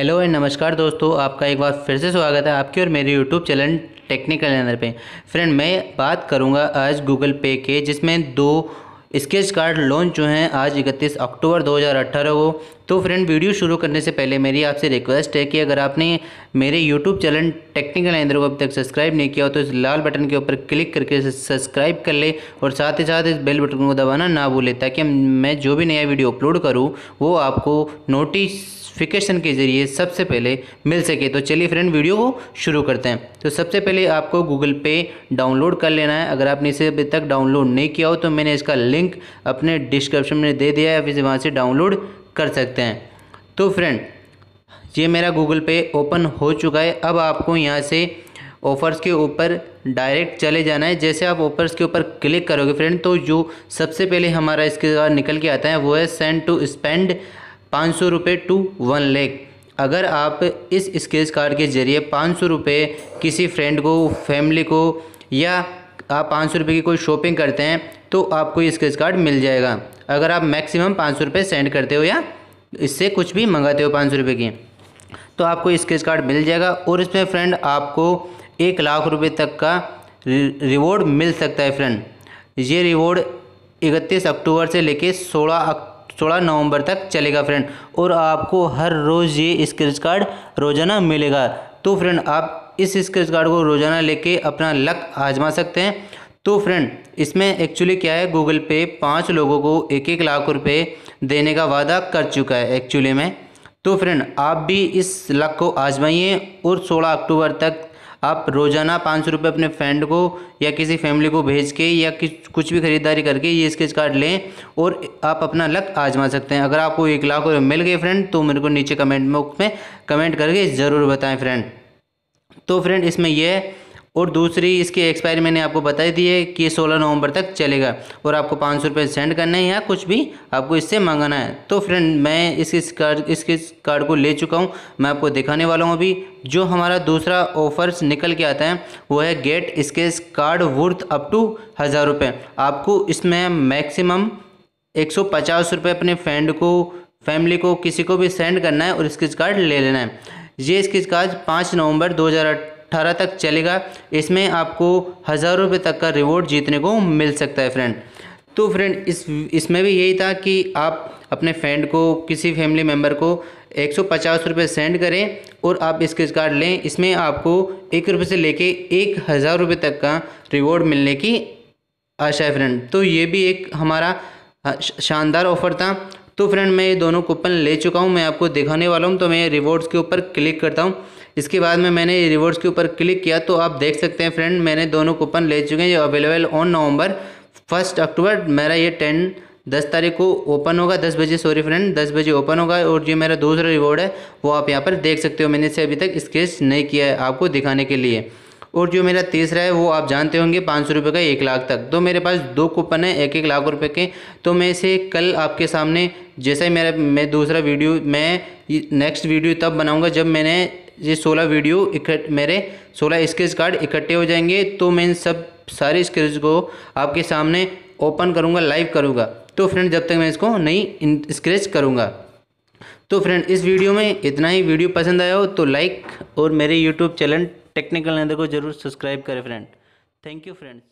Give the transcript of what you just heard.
hello and नमस्कार दोस्तों आपका एक बार फिर से स्वागत है आपके और मेरे यूट्यूब चैनल टेक्निकल एनर पे फ्रेंड मैं बात करूँगा आज गूगल पे के जिसमें दो स्केच कार्ड लॉन्च जो हैं आज इकतीस अक्टूबर 2018 को तो फ्रेंड वीडियो शुरू करने से पहले मेरी आपसे रिक्वेस्ट है कि अगर आपने मेरे यूट्यूब चैनल टेक्निकल आंध्र को अब तक सब्सक्राइब नहीं किया हो तो इस लाल बटन के ऊपर क्लिक करके सब्सक्राइब कर ले और साथ ही साथ इस बेल बटन को दबाना ना भूलें ताकि मैं जो भी नया वीडियो अपलोड करूँ वो आपको नोटिफिकेशन के ज़रिए सबसे पहले मिल सके तो चलिए फ्रेंड वीडियो को शुरू करते हैं तो सबसे पहले आपको गूगल पे डाउनलोड कर लेना है अगर आपने इसे अभी तक डाउनलोड नहीं किया हो तो मैंने इसका लिंक लिंक अपने डिस्क्रिप्शन में दे दिया है आप इसे वहाँ से डाउनलोड कर सकते हैं तो फ्रेंड ये मेरा गूगल पे ओपन हो चुका है अब आपको यहाँ से ऑफ़र्स के ऊपर डायरेक्ट चले जाना है जैसे आप ऑफ़र्स के ऊपर क्लिक करोगे फ्रेंड तो जो सबसे पहले हमारा इसके द्वारा निकल के आता है वो है सेंड टू स्पेंड पाँच सौ रुपये टू वन लेख अगर आप इस स्केच कार्ड के ज़रिए पाँच सौ रुपये किसी फ्रेंड को फैमिली को या आप पाँच सौ रुपये की कोई शॉपिंग करते हैं तो आपको ये स्क्रेच कार्ड मिल जाएगा अगर आप मैक्सिमम पाँच सौ रुपये सेंड करते हो या इससे कुछ भी मंगाते हो पाँच सौ रुपये की तो आपको स्क्रेच कार्ड मिल जाएगा और इसमें फ्रेंड आपको एक लाख रुपये तक का रिवॉर्ड मिल सकता है फ्रेंड ये रिवॉर्ड इकतीस अक्टूबर से लेके सोलह सोलह नवंबर तक चलेगा फ्रेंड और आपको हर रोज़ ये स्क्रेच कार्ड रोज़ाना मिलेगा तो फ्रेंड आप इस स्क्रेच कार्ड को रोजाना लेके अपना लक आजमा सकते हैं तो फ्रेंड इसमें एक्चुअली क्या है गूगल पे पाँच लोगों को एक एक लाख रुपए देने का वादा कर चुका है एक्चुअली में तो फ्रेंड आप भी इस लक को आजमाइए और 16 अक्टूबर तक आप रोज़ाना पाँच सौ रुपये अपने फ्रेंड को या किसी फैमिली को भेज के या कुछ भी ख़रीदारी करके ये स्केच कार्ड लें और आप अपना लक आजमा सकते हैं अगर आपको एक लाख रुपये मिल गए फ्रेंड तो मेरे को नीचे कमेंट बॉक्स में कमेंट करके ज़रूर बताएं फ्रेंड तो फ्रेंड इसमें यह और दूसरी इसकी एक्सपायरी मैंने आपको बताई दी है कि सोलह नवंबर तक चलेगा और आपको पाँच सौ रुपये सेंड करना है या कुछ भी आपको इससे मंगाना है तो फ्रेंड मैं इस इस कार्ड इसके कार्ड को ले चुका हूँ मैं आपको दिखाने वाला हूँ अभी जो हमारा दूसरा ऑफर्स निकल के आता है वो है get scratch card worth up to हज़ार रुपये आपको इसमें मैक्सिमम एक सौ पचास रुपये अपने फ्रेंड को फैमिली को किसी को भी सेंड करना है और स्केच कार्ड ले लेना है ये स्केच काज पाँच नवंबर 2018 तक चलेगा इसमें आपको हज़ार रुपये तक का रिवॉर्ड जीतने को मिल सकता है फ्रेंड तो फ्रेंड इस इसमें भी यही था कि आप अपने फ्रेंड को किसी फैमिली मेम्बर को एक सौ पचास रुपये सेंड करें और आप स्केच कार्ड लें इसमें आपको एक रुपये से लेके एक हज़ार रुपये तक का रिवॉर्ड मिलने की आशा है फ्रेंड तो ये भी एक हमारा हाँ, शानदार ऑफर था तो फ्रेंड मैं ये दोनों कूपन ले चुका हूँ मैं आपको दिखाने वाला हूँ तो मैं रिवॉर्ड्स के ऊपर क्लिक करता हूँ इसके बाद में मैंने रिवॉर्ड्स के ऊपर क्लिक किया तो आप देख सकते हैं फ्रेंड मैंने दोनों कूपन ले चुके हैं ये available on November first October मेरा ये टेन दस तारीख को ओपन होगा दस बजे सॉरी फ्रेंड दस बजे ओपन होगा और जो मेरा दूसरा रिवॉर्ड है वो आप यहाँ पर देख सकते हो मैंने इसे अभी तक स्केच नहीं किया है आपको दिखाने के लिए और जो मेरा तीसरा है वो आप जानते होंगे पाँच सौ रुपये का एक लाख तक तो मेरे पास दो कूपन है एक एक लाख रुपये के तो मैं इसे कल आपके सामने जैसे मेरा मैं दूसरा वीडियो मैं नेक्स्ट वीडियो तब बनाऊँगा जब मैंने ये सोलह वीडियो इकट मेरे सोलह स्केच कार्ड इकट्ठे हो जाएंगे तो मैं इन सब सारे स्केच को आपके सामने ओपन करूँगा लाइव करूँगा तो फ्रेंड जब तक मैं इसको नहीं स्क्रेच करूँगा तो फ्रेंड इस वीडियो में इतना ही वीडियो पसंद आया हो तो लाइक और मेरे यूट्यूब चैनल टेक्निकल नहीं को जरूर सब्सक्राइब करें फ्रेंड थैंक यू फ्रेंड्स